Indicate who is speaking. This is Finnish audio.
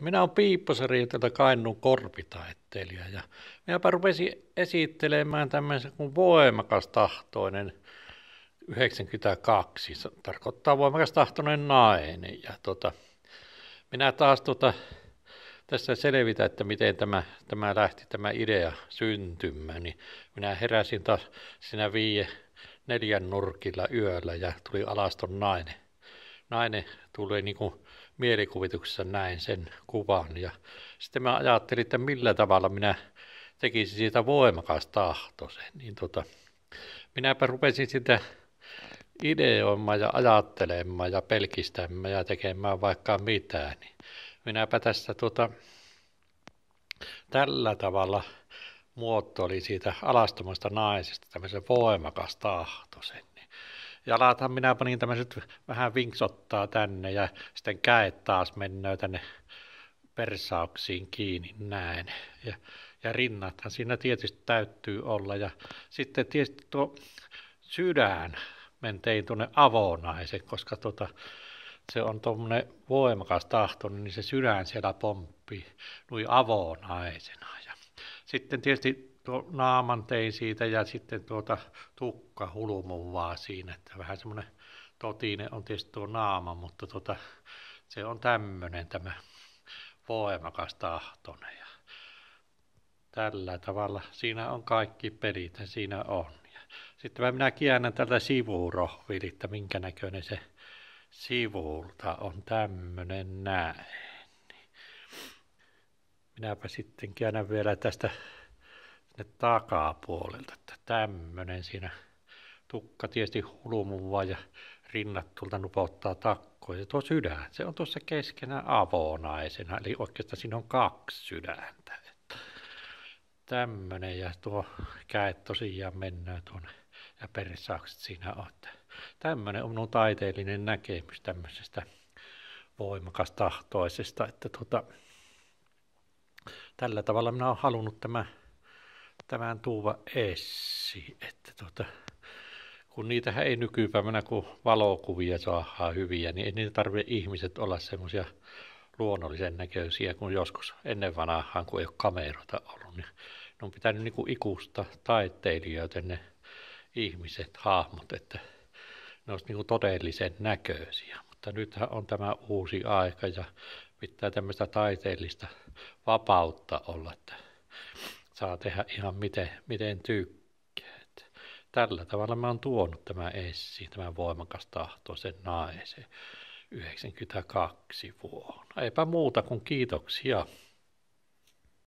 Speaker 1: Minä olen Piipposen tätä Kainnun korpitaitteilija ja minäpä rupesin esittelemään tämmöisen kuin voimakas tahtoinen 92, se tarkoittaa voimakas tahtoinen nainen. Ja tota, minä taas tota, tässä selvitä, että miten tämä, tämä lähti tämä idea syntymään, niin minä heräsin taas siinä viie, neljän nurkilla yöllä ja tuli alaston nainen. Nainen tuli niin kuin mielikuvituksessa näin sen kuvan. Ja sitten mä ajattelin, että millä tavalla minä tekisin siitä voimakas tahtoisen. Niin tota, minäpä rupesin sitä ideoimaan ja ajattelemaan ja pelkistämään ja tekemään vaikka mitään. Niin minäpä tässä tota, tällä tavalla oli siitä alastomasta naisesta tämmöisen voimakas tahtoisen jalathan minä panin tämmöiset vähän vinksottaa tänne ja sitten käet taas mennään tänne persauksiin kiinni näin. Ja, ja rinnathan siinä tietysti täytyy olla. Ja sitten tietysti tuo sydän men tein tuonne avonaisen, koska tuota, se on tuommoinen voimakas tahto, niin se sydän siellä pomppii nui avonaisena. Ja sitten tietysti tuo naaman tein siitä ja sitten tuota tukka hulmun vaan siinä, että vähän semmoinen totinen on tietysti tuo naama, mutta tuota, se on tämmöinen tämä voimakas tahtone ja tällä tavalla siinä on kaikki pelit ja siinä on. Ja sitten minä käännän tällä sivurohville, että minkä näköinen se sivulta on tämmöinen näin. Minäpä sitten käännän vielä tästä sinne takapuolelta, että tämmöinen siinä tukka tietysti hulumuva ja rinnat tuolta nupottaa takkoa. Ja tuo sydän, se on tuossa keskenä avonaisena, eli oikeastaan siinä on kaksi sydäntä. Että tämmöinen ja tuo käet tosiaan mennään tuonne ja perissaukset siinä on. Että tämmöinen on minun taiteellinen näkemys tämmöisestä voimakas tahtoisesta, että tuota, tällä tavalla minä olen halunnut tämä tämän Tuuva Essi, että tuota, kun niitä ei nykypäivänä, kun valokuvia saadaan hyviä, niin ei niitä tarvitse ihmiset olla semmoisia luonnollisen näköisiä kuin joskus ennen vanhaan, kun ei ole kameroita ollut. Niin ne on pitänyt niin kuin ikusta taiteilijoita ne ihmiset, hahmot, että ne olisi niin todellisen näköisiä. Mutta nythän on tämä uusi aika ja pitää tämmöistä taiteellista vapautta olla, että saa tehdä ihan miten, miten tykkäät. tällä tavalla mä oon tuonut tämä essi, tämä voimakas tahto sen naisen 92 vuonna. Eipä muuta kuin kiitoksia.